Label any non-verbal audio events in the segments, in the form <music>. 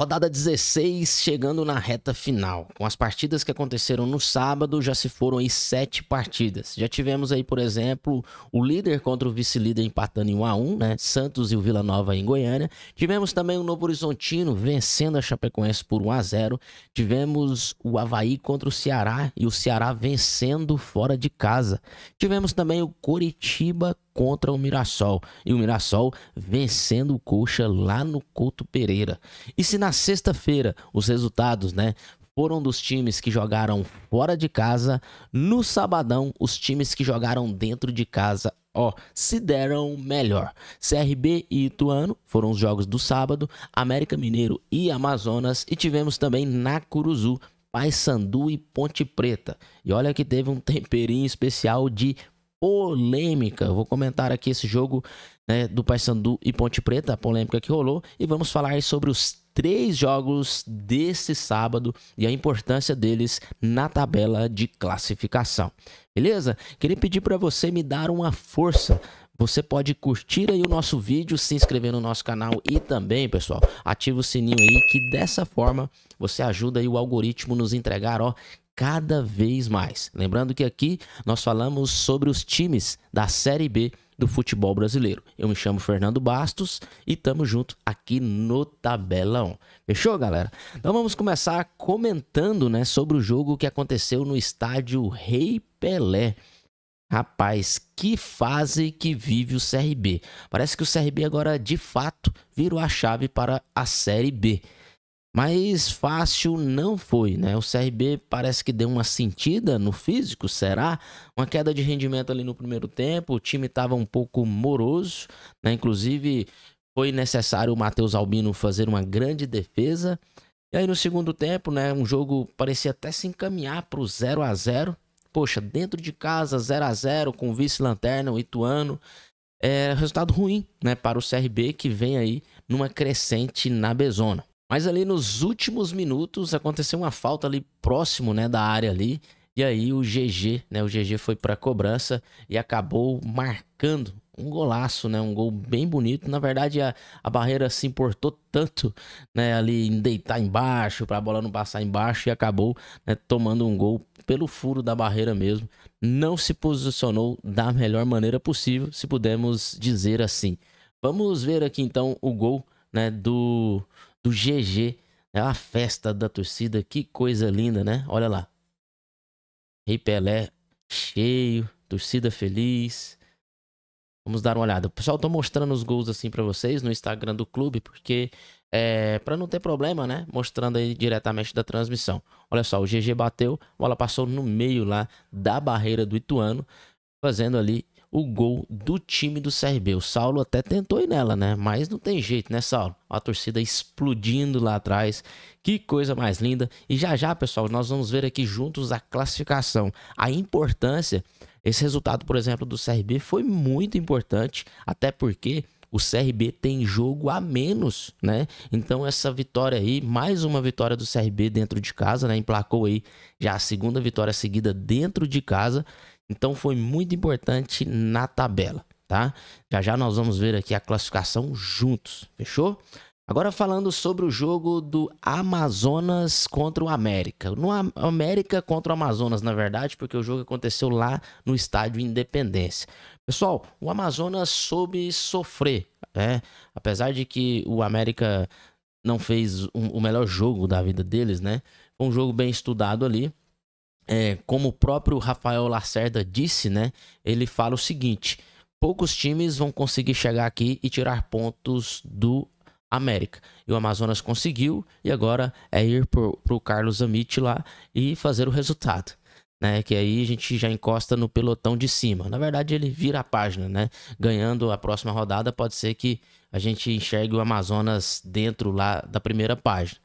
Rodada 16 chegando na reta final. Com as partidas que aconteceram no sábado, já se foram aí sete partidas. Já tivemos aí, por exemplo, o líder contra o vice-líder empatando em 1 a 1, né? Santos e o Vila Nova em Goiânia. Tivemos também o Novo Horizontino vencendo a Chapecoense por 1 a 0. Tivemos o Havaí contra o Ceará e o Ceará vencendo fora de casa. Tivemos também o Coritiba contra o Mirassol. E o Mirassol vencendo o Coxa lá no Couto Pereira. E se na sexta-feira os resultados, né? Foram dos times que jogaram fora de casa. No sabadão, os times que jogaram dentro de casa ó, se deram melhor. CRB e Ituano foram os jogos do sábado, América Mineiro e Amazonas, e tivemos também na Curuzu, Paysandu e Ponte Preta. E olha que teve um temperinho especial de polêmica. vou comentar aqui esse jogo né, do Paysandu e Ponte Preta, a polêmica que rolou, e vamos falar sobre os três jogos desse sábado e a importância deles na tabela de classificação. Beleza? Queria pedir para você me dar uma força. Você pode curtir aí o nosso vídeo, se inscrever no nosso canal e também, pessoal, ativa o sininho aí que dessa forma você ajuda aí o algoritmo nos entregar, ó, cada vez mais. Lembrando que aqui nós falamos sobre os times da Série B do futebol brasileiro. Eu me chamo Fernando Bastos e tamo junto aqui no Tabelão. Fechou, galera? Então vamos começar comentando, né, sobre o jogo que aconteceu no estádio Rei Pelé. Rapaz, que fase que vive o CRB. Parece que o CRB agora de fato virou a chave para a Série B. Mas fácil não foi, né? O CRB parece que deu uma sentida no físico, será? Uma queda de rendimento ali no primeiro tempo, o time estava um pouco moroso, né? Inclusive foi necessário o Matheus Albino fazer uma grande defesa. E aí no segundo tempo, né, um jogo parecia até se encaminhar para o 0 a 0. Poxa, dentro de casa 0 a 0 com vice-lanterna o Ituano. É resultado ruim, né, para o CRB que vem aí numa crescente na Bezona. Mas ali nos últimos minutos aconteceu uma falta ali próximo, né, da área ali. E aí o GG, né, o GG foi para cobrança e acabou marcando um golaço, né, um gol bem bonito. Na verdade a, a barreira se importou tanto, né, ali em deitar embaixo para a bola não passar embaixo e acabou né, tomando um gol pelo furo da barreira mesmo. Não se posicionou da melhor maneira possível, se pudermos dizer assim. Vamos ver aqui então o gol, né, do do GG. É a festa da torcida, que coisa linda, né? Olha lá. Rei Pelé cheio, torcida feliz. Vamos dar uma olhada. pessoal, tô mostrando os gols assim para vocês no Instagram do clube, porque é, para não ter problema, né? Mostrando aí diretamente da transmissão. Olha só, o GG bateu, a bola passou no meio lá da barreira do Ituano, fazendo ali o gol do time do CRB. O Saulo até tentou ir nela, né? Mas não tem jeito, né, Saulo? A torcida explodindo lá atrás. Que coisa mais linda. E já já, pessoal, nós vamos ver aqui juntos a classificação, a importância. Esse resultado, por exemplo, do CRB foi muito importante, até porque o CRB tem jogo a menos, né? Então essa vitória aí, mais uma vitória do CRB dentro de casa, né? Emplacou aí já a segunda vitória seguida dentro de casa então foi muito importante na tabela, tá? Já já nós vamos ver aqui a classificação juntos, fechou? Agora falando sobre o jogo do Amazonas contra o América. No América contra o Amazonas, na verdade, porque o jogo aconteceu lá no estádio Independência. Pessoal, o Amazonas soube sofrer, né? Apesar de que o América não fez um, o melhor jogo da vida deles, né? Foi um jogo bem estudado ali é, como o próprio Rafael Lacerda disse, né? Ele fala o seguinte: poucos times vão conseguir chegar aqui e tirar pontos do América. E o Amazonas conseguiu, e agora é ir para o Carlos Amit lá e fazer o resultado. Né, que aí a gente já encosta no pelotão de cima. Na verdade, ele vira a página, né? Ganhando a próxima rodada, pode ser que a gente enxergue o Amazonas dentro lá da primeira página.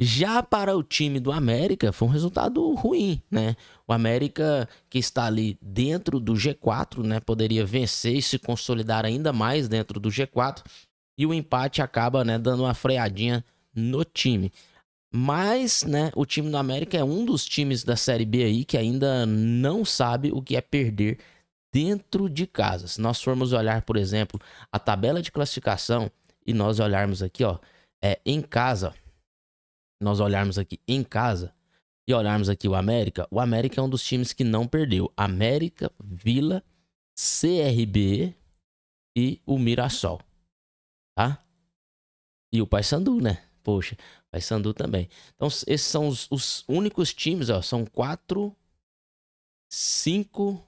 Já para o time do América, foi um resultado ruim, né? O América, que está ali dentro do G4, né? Poderia vencer e se consolidar ainda mais dentro do G4. E o empate acaba né, dando uma freadinha no time. Mas, né, o time do América é um dos times da Série B aí que ainda não sabe o que é perder dentro de casa. Se nós formos olhar, por exemplo, a tabela de classificação e nós olharmos aqui, ó, é, em casa, ó, nós olharmos aqui em casa e olharmos aqui o América, o América é um dos times que não perdeu. América, Vila, CRB e o Mirassol. Tá? E o Paysandu, né? Poxa, Paysandu também. Então, esses são os, os únicos times, ó. São quatro, cinco,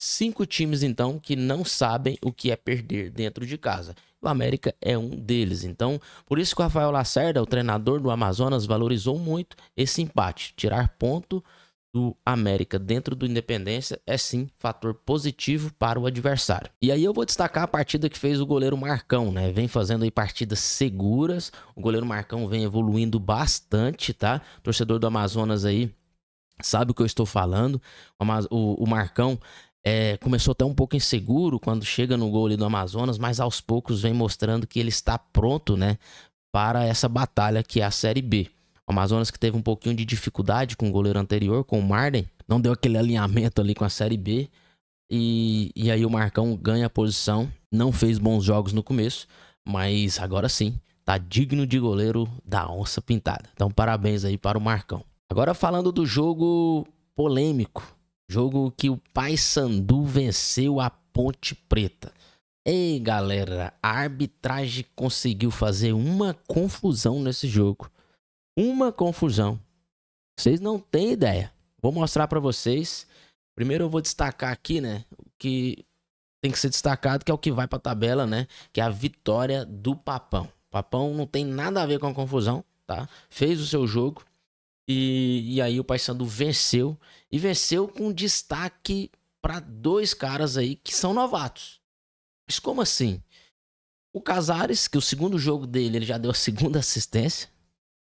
cinco times, então, que não sabem o que é perder dentro de casa. O América é um deles. Então, por isso que o Rafael Lacerda, o treinador do Amazonas, valorizou muito esse empate. Tirar ponto do América dentro do Independência é sim fator positivo para o adversário. E aí eu vou destacar a partida que fez o goleiro Marcão, né? Vem fazendo aí partidas seguras. O goleiro Marcão vem evoluindo bastante, tá? Torcedor do Amazonas aí sabe o que eu estou falando. O, Marcão é, começou até um pouco inseguro quando chega no gol ali do Amazonas, mas aos poucos vem mostrando que ele está pronto, né, para essa batalha que é a Série B. O Amazonas que teve um pouquinho de dificuldade com o goleiro anterior, com o Marden, não deu aquele alinhamento ali com a Série B. E, e aí o Marcão ganha a posição, não fez bons jogos no começo, mas agora sim, tá digno de goleiro da onça pintada. Então parabéns aí para o Marcão. Agora falando do jogo polêmico Jogo que o pai Sandu venceu a Ponte Preta. Ei, galera, a arbitragem conseguiu fazer uma confusão nesse jogo. Uma confusão. Vocês não têm ideia. Vou mostrar para vocês. Primeiro eu vou destacar aqui, né, o que tem que ser destacado, que é o que vai para a tabela, né, que é a vitória do Papão. Papão não tem nada a ver com a confusão, tá? Fez o seu jogo, e, e aí o Paysandu venceu. E venceu com destaque para dois caras aí que são novatos. Mas como assim? O Casares, que o segundo jogo dele, ele já deu a segunda <laughs> assistência.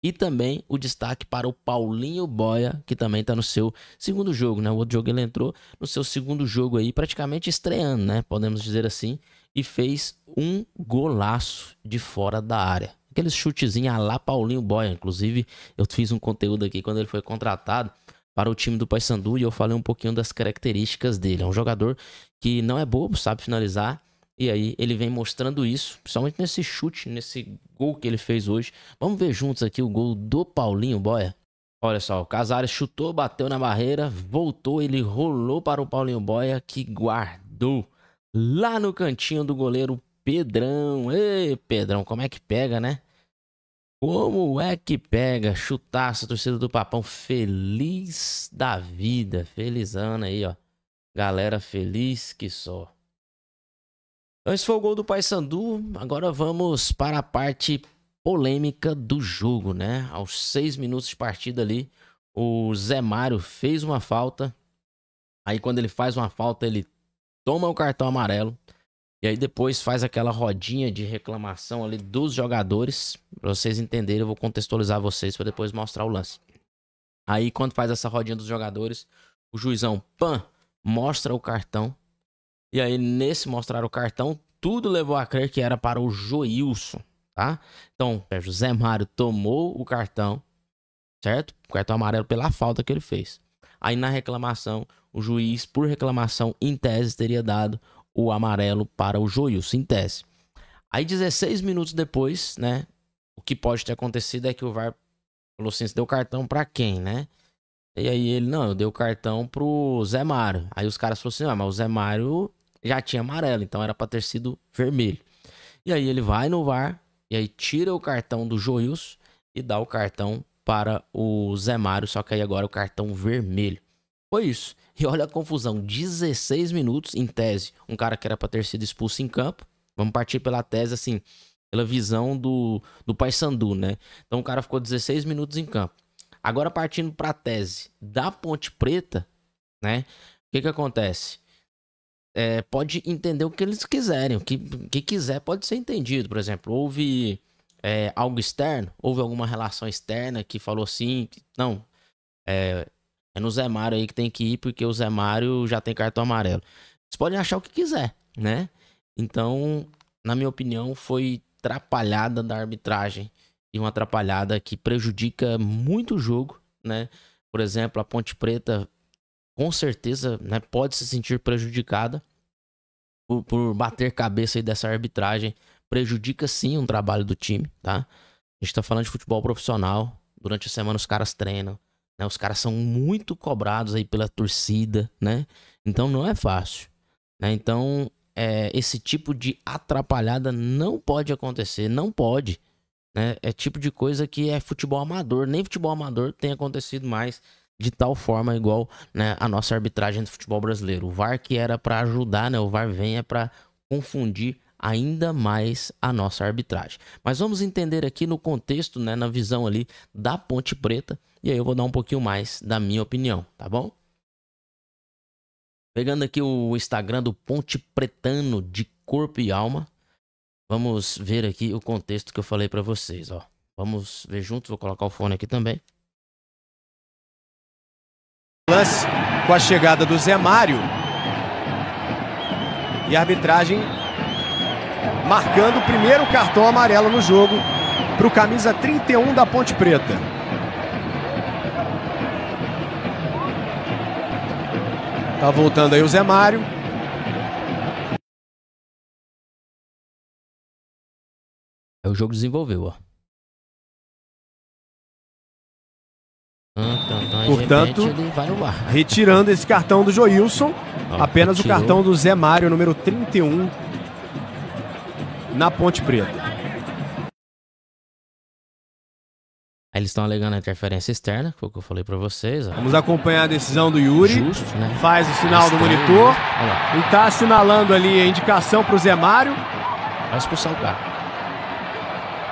E também o destaque para o Paulinho Boia, que também está no seu segundo jogo, né? O outro jogo ele entrou no seu segundo jogo aí, praticamente estreando, né? Podemos dizer assim. E fez um golaço de fora da área aqueles chutezinhos a lá Paulinho Boia. Inclusive, eu fiz um conteúdo aqui quando ele foi contratado para o time do Paysandu e eu falei um pouquinho das características dele. É um jogador que não é bobo, sabe finalizar. E aí ele vem mostrando isso, principalmente nesse chute, nesse gol que ele fez hoje. Vamos ver juntos aqui o gol do Paulinho Boia. Olha só, o Casares chutou, bateu na barreira, voltou, ele rolou para o Paulinho Boia que guardou lá no cantinho do goleiro Pedrão. Ei, Pedrão, como é que pega, né? Como é que pega? Chutaça, torcida do Papão. Feliz da vida. Felizana aí, ó. Galera feliz que só. Antes então, esse foi o gol do Paysandu. Agora vamos para a parte polêmica do jogo, né? Aos seis minutos de partida ali, o Zé Mário fez uma falta. Aí, quando ele faz uma falta, ele toma o cartão amarelo. E aí depois faz aquela rodinha de reclamação ali dos jogadores. Pra vocês entenderem, eu vou contextualizar vocês pra depois mostrar o lance. Aí quando faz essa rodinha dos jogadores, o juizão, pan mostra o cartão. E aí nesse mostrar o cartão, tudo levou a crer que era para o Joilson, tá? Então, José Mário tomou o cartão, certo? O cartão amarelo pela falta que ele fez. Aí na reclamação, o juiz, por reclamação, em tese, teria dado o amarelo para o Joio Sintese. Aí 16 minutos depois, né? O que pode ter acontecido é que o VAR falou assim: você deu cartão para quem, né? E aí ele, não, eu dei o cartão pro Zé Mário. Aí os caras falaram assim: ah, mas o Zé Mário já tinha amarelo, então era pra ter sido vermelho. E aí ele vai no VAR, e aí tira o cartão do Joius e dá o cartão para o Zé Mário, só que aí agora o cartão vermelho. Foi isso. E olha a confusão, 16 minutos em tese, um cara que era para ter sido expulso em campo. Vamos partir pela tese assim, pela visão do do Paysandu, né? Então o cara ficou 16 minutos em campo. Agora partindo para a tese da Ponte Preta, né? O que que acontece? É, pode entender o que eles quiserem, o que, que quiser pode ser entendido. Por exemplo, houve é, algo externo, houve alguma relação externa que falou assim, não, é, é no Zé Mário aí que tem que ir, porque o Zé Mário já tem cartão amarelo. Vocês podem achar o que quiser, né? Então, na minha opinião, foi atrapalhada da arbitragem e uma atrapalhada que prejudica muito o jogo, né? Por exemplo, a Ponte Preta com certeza né, pode se sentir prejudicada por, por bater cabeça aí dessa arbitragem. Prejudica sim um trabalho do time, tá? A gente tá falando de futebol profissional. Durante a semana os caras treinam, né? Os caras são muito cobrados aí pela torcida, né? Então não é fácil. Né? Então é, esse tipo de atrapalhada não pode acontecer, não pode. Né? É tipo de coisa que é futebol amador. Nem futebol amador tem acontecido mais de tal forma igual né, a nossa arbitragem do futebol brasileiro. O VAR que era para ajudar, né? O VAR vem é para confundir ainda mais a nossa arbitragem. Mas vamos entender aqui no contexto, né, na visão ali da Ponte Preta, e aí eu vou dar um pouquinho mais da minha opinião, tá bom? Pegando aqui o Instagram do Ponte Pretano de Corpo e Alma. Vamos ver aqui o contexto que eu falei para vocês, ó. Vamos ver juntos, vou colocar o fone aqui também. Lance com a chegada do Zé Mário. E a arbitragem marcando o primeiro cartão amarelo no jogo para o camisa 31 da Ponte Preta. Tá voltando aí o Zé Mário. É o jogo desenvolveu, ó. Portanto, retirando esse cartão do Joilson, apenas o cartão do Zé Mário, número 31, na Ponte Preta. Aí eles estão alegando a interferência externa, que foi o que eu falei para vocês. Ó. Vamos acompanhar a decisão do Yuri. Justo, né? Faz o sinal do monitor. Né? E tá assinalando ali a indicação pro Zé Mário. Vai expulsar o cara.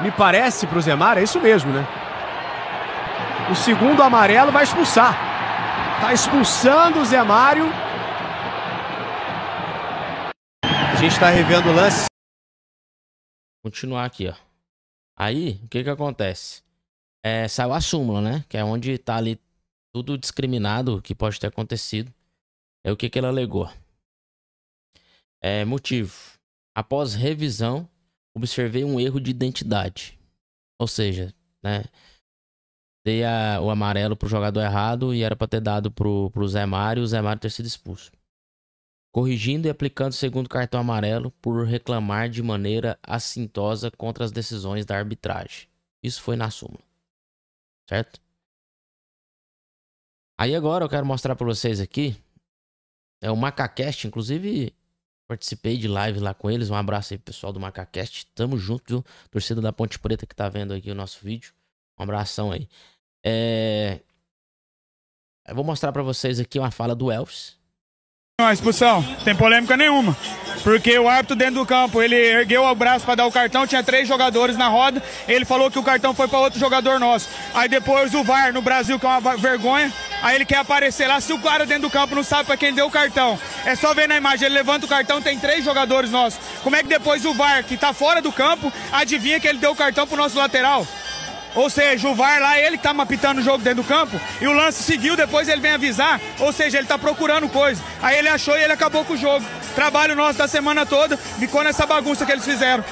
Me parece pro Zé Mário, é isso mesmo, né? O segundo amarelo vai expulsar. Tá expulsando o Zé Mário. A gente tá revendo o lance. Continuar aqui, ó. Aí, o que que acontece? é, saiu a súmula, né? Que é onde tá ali tudo discriminado que pode ter acontecido. É o que, que ela alegou. É, motivo. Após revisão, observei um erro de identidade. Ou seja, né? Dei a, o amarelo pro jogador errado e era para ter dado pro, pro Zé Mário e o Zé Mário ter sido expulso. Corrigindo e aplicando o segundo cartão amarelo por reclamar de maneira assintosa contra as decisões da arbitragem. Isso foi na súmula certo? Aí agora eu quero mostrar para vocês aqui, é o Macacast, inclusive participei de live lá com eles, um abraço aí pessoal do Macacast, tamo junto, viu? Torcida da Ponte Preta que tá vendo aqui o nosso vídeo, um abração aí. É... Eu vou mostrar para vocês aqui uma fala do Elvis, expulsão, tem polêmica nenhuma. Porque o árbitro dentro do campo, ele ergueu o braço para dar o cartão, tinha três jogadores na roda, ele falou que o cartão foi para outro jogador nosso. Aí depois o VAR no Brasil, que é uma vergonha, aí ele quer aparecer lá, se o cara dentro do campo não sabe para quem deu o cartão. É só ver na imagem, ele levanta o cartão, tem três jogadores nossos. Como é que depois o VAR, que está fora do campo, adivinha que ele deu o cartão pro nosso lateral? Ou seja, o VAR lá, ele tá apitando o jogo dentro do campo e o lance seguiu, depois ele vem avisar. Ou seja, ele tá procurando coisa. Aí ele achou e ele acabou com o jogo. Trabalho nosso da semana toda ficou nessa bagunça que eles fizeram.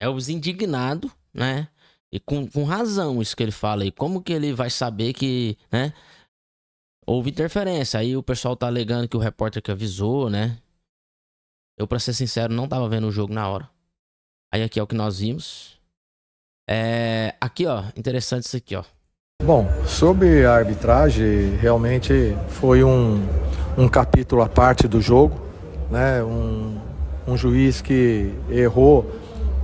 É os indignados, né? E com, com razão isso que ele fala aí. Como que ele vai saber que, né? Houve interferência. Aí o pessoal tá alegando que o repórter que avisou, né? Eu, pra ser sincero, não tava vendo o jogo na hora. Aí aqui é o que nós vimos. É, aqui, ó, interessante isso aqui, ó. Bom, sobre a arbitragem, realmente foi um, um capítulo à parte do jogo, né? Um, um juiz que errou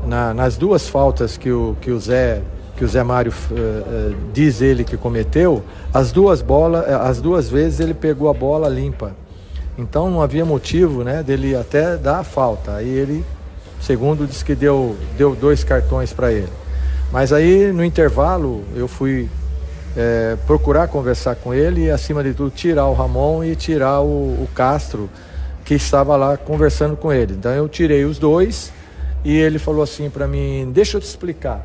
na, nas duas faltas que o, que o Zé que o Zé Mário uh, uh, diz ele que cometeu, as duas bolas, eh, as duas vezes ele pegou a bola limpa. Então não havia motivo, né, dele até dar a falta. Aí ele, segundo, disse que deu, deu dois cartões para ele. Mas aí no intervalo eu fui é, procurar conversar com ele e acima de tudo tirar o Ramon e tirar o, o Castro que estava lá conversando com ele. Então eu tirei os dois e ele falou assim para mim: Deixa eu te explicar.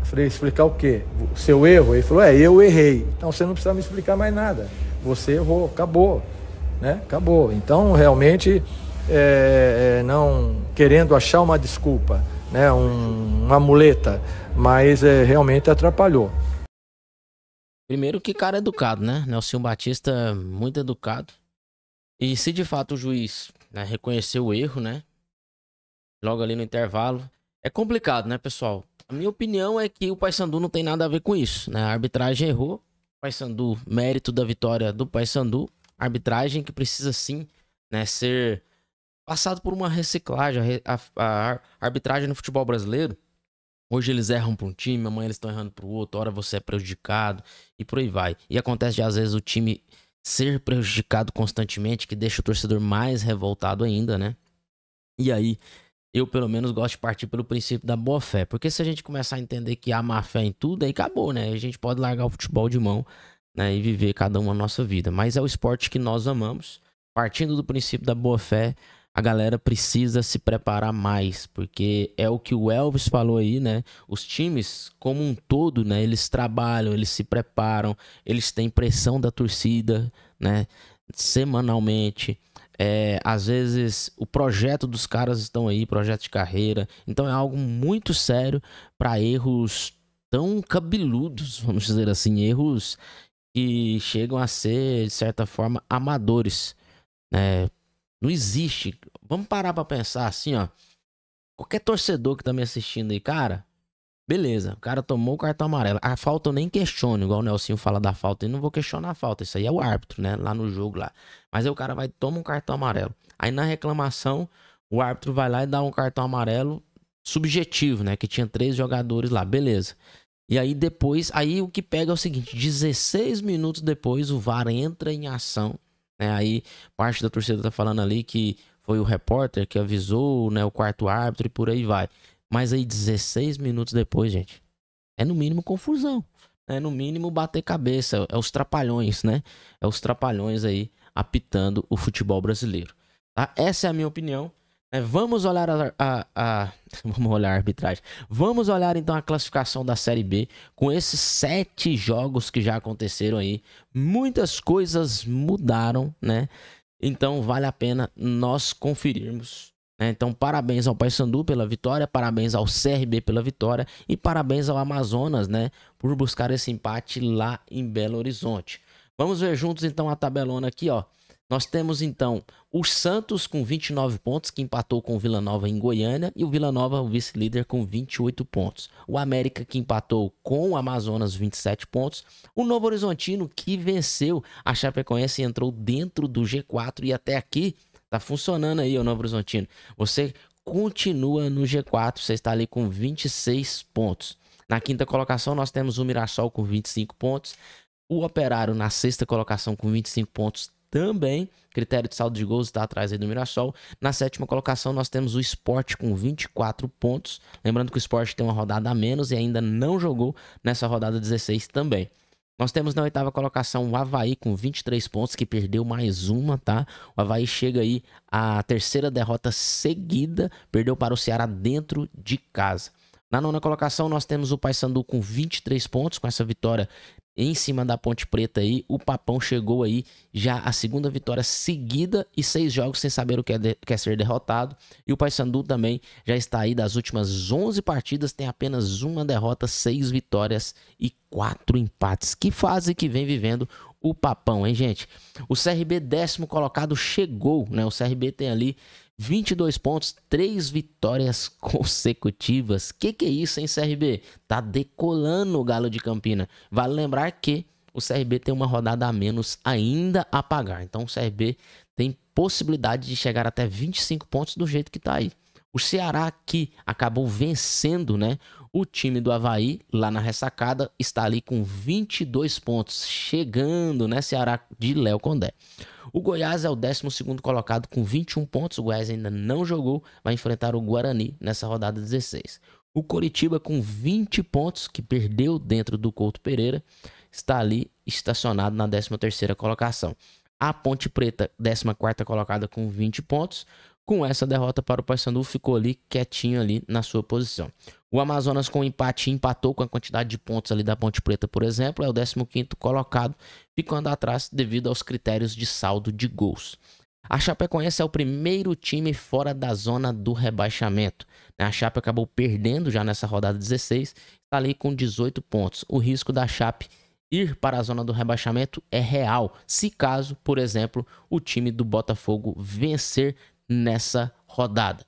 Eu falei: Explicar o quê? O seu erro? Ele falou: É, eu errei. Então você não precisa me explicar mais nada. Você errou, acabou. Né? Acabou. Então realmente, é, é, não querendo achar uma desculpa, né? Um, uma muleta mas é, realmente atrapalhou. Primeiro que cara educado, né? Nelson Batista muito educado. E se de fato o juiz né, reconheceu o erro, né? Logo ali no intervalo. É complicado, né, pessoal? A minha opinião é que o Paysandu não tem nada a ver com isso, né? A arbitragem errou. O Paysandu, mérito da vitória do Paysandu. Arbitragem que precisa sim, né, ser passado por uma reciclagem. A, a, a arbitragem no futebol brasileiro Hoje eles erram para um time, amanhã eles estão errando para o outro, hora você é prejudicado e por aí vai. E acontece de às vezes o time ser prejudicado constantemente, que deixa o torcedor mais revoltado ainda, né? E aí, eu pelo menos gosto de partir pelo princípio da boa fé, porque se a gente começar a entender que há má fé em tudo, aí acabou, né? A gente pode largar o futebol de mão, né, e viver cada uma a nossa vida, mas é o esporte que nós amamos, partindo do princípio da boa fé, a galera precisa se preparar mais, porque é o que o Elvis falou aí, né? Os times como um todo, né, eles trabalham, eles se preparam, eles têm pressão da torcida, né, semanalmente. É, às vezes o projeto dos caras estão aí, projeto de carreira. Então é algo muito sério para erros tão cabeludos, vamos dizer assim, erros que chegam a ser de certa forma amadores, né? Não existe. Vamos parar pra pensar assim, ó. Qualquer torcedor que tá me assistindo aí, cara, beleza, o cara tomou o cartão amarelo. A falta eu nem questiono, igual o Nelsinho fala da falta. Eu não vou questionar a falta, isso aí é o árbitro, né? Lá no jogo lá. Mas aí o cara vai toma um cartão amarelo. Aí na reclamação, o árbitro vai lá e dá um cartão amarelo subjetivo, né? Que tinha três jogadores lá, beleza. E aí depois, aí o que pega é o seguinte: 16 minutos depois, o VAR entra em ação né? Aí parte da torcida tá falando ali que foi o repórter que avisou, né, o quarto árbitro e por aí vai. Mas aí 16 minutos depois, gente, é no mínimo confusão. Né? É no mínimo bater cabeça, é os trapalhões, né? É os trapalhões aí apitando o futebol brasileiro. Tá? Essa é a minha opinião. É, vamos olhar a, a, a, <laughs> vamos olhar a arbitragem. Vamos olhar então a classificação da Série B com esses sete jogos que já aconteceram aí. Muitas coisas mudaram, né? Então vale a pena nós conferirmos. Né? Então parabéns ao Paysandu pela vitória, parabéns ao CRB pela vitória e parabéns ao Amazonas, né, por buscar esse empate lá em Belo Horizonte. Vamos ver juntos então a tabelona aqui, ó. Nós temos então o Santos com 29 pontos, que empatou com o Vila Nova em Goiânia, e o Vila Nova, o vice-líder, com 28 pontos. O América, que empatou com o Amazonas, 27 pontos. O Novo Horizontino, que venceu a Chapecoense e entrou dentro do G4, e até aqui tá funcionando aí, o Novo Horizontino. Você continua no G4, você está ali com 26 pontos. Na quinta colocação, nós temos o Mirassol com 25 pontos. O Operário na sexta colocação com 25 pontos também. Critério de saldo de gols está atrás aí do Mirassol. Na sétima colocação, nós temos o Sport com 24 pontos. Lembrando que o Sport tem uma rodada a menos e ainda não jogou nessa rodada 16 também. Nós temos na oitava colocação o Havaí com 23 pontos, que perdeu mais uma, tá? O Havaí chega aí à terceira derrota seguida, perdeu para o Ceará dentro de casa. Na nona colocação, nós temos o Paysandu com 23 pontos. Com essa vitória, em cima da Ponte Preta aí. O Papão chegou aí já a segunda vitória seguida e seis jogos sem saber o que é, de, que é ser derrotado. E o Paysandu também já está aí das últimas 11 partidas, tem apenas uma derrota, seis vitórias e quatro empates. Que fase que vem vivendo o Papão, hein, gente? O CRB décimo colocado chegou, né? O CRB tem ali 22 pontos, 3 vitórias <laughs> consecutivas. Que que é isso, hein, CRB? Tá decolando o Galo de Campina. Vale lembrar que o CRB tem uma rodada a menos ainda a pagar. Então o CRB tem possibilidade de chegar até 25 pontos do jeito que tá aí. O Ceará que acabou vencendo, né, o time do Havaí, lá na ressacada, está ali com 22 pontos, chegando, né, Ceará de Léo Condé. O Goiás é o 12º colocado com 21 pontos, o Goiás ainda não jogou, vai enfrentar o Guarani nessa rodada 16. O Coritiba com 20 pontos, que perdeu dentro do Couto Pereira, está ali estacionado na 13ª colocação. A Ponte Preta, 14ª colocada com 20 pontos. Com essa derrota para o Paysandu, ficou ali quietinho ali na sua posição. O Amazonas com empate empatou com a quantidade de pontos ali da Ponte Preta, por exemplo, é o 15º colocado, ficando atrás devido aos critérios de saldo de gols. A Chapecoense é o primeiro time fora da zona do rebaixamento. Né? A Chape acabou perdendo já nessa rodada 16, está ali com 18 pontos. O risco da Chape ir para a zona do rebaixamento é real, se caso, por exemplo, o time do Botafogo vencer nessa rodada.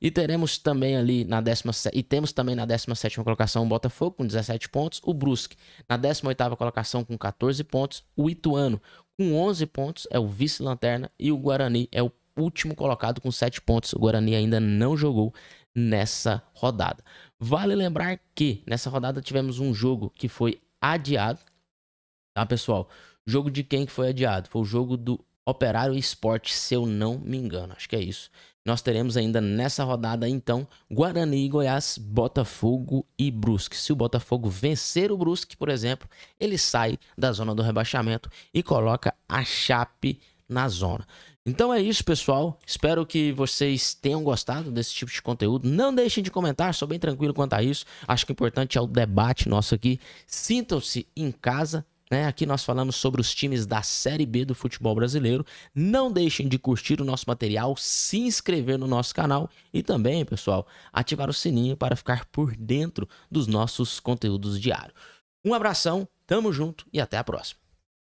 E teremos também ali na décima e temos também na 17 sétima colocação o Botafogo com 17 pontos, o Brusque na 18ª colocação com 14 pontos, o Ituano com 11 pontos é o vice-lanterna e o Guarani é o último colocado com 7 pontos. O Guarani ainda não jogou nessa rodada. Vale lembrar que nessa rodada tivemos um jogo que foi adiado, tá pessoal? Jogo de quem que foi adiado? Foi o jogo do Operário Esporte, se eu não me engano. Acho que é isso. Nós teremos ainda nessa rodada, então, Guarani, Goiás, Botafogo e Brusque. Se o Botafogo vencer o Brusque, por exemplo, ele sai da zona do rebaixamento e coloca a Chape na zona. Então é isso, pessoal. Espero que vocês tenham gostado desse tipo de conteúdo. Não deixem de comentar, sou bem tranquilo quanto a isso. Acho que o importante é o debate nosso aqui. Sintam-se em casa, né? Aqui nós falamos sobre os times da Série B do futebol brasileiro. Não deixem de curtir o nosso material, se inscrever no nosso canal e também, pessoal, ativar o sininho para ficar por dentro dos nossos conteúdos diários. Um abração, tamo junto e até a próxima.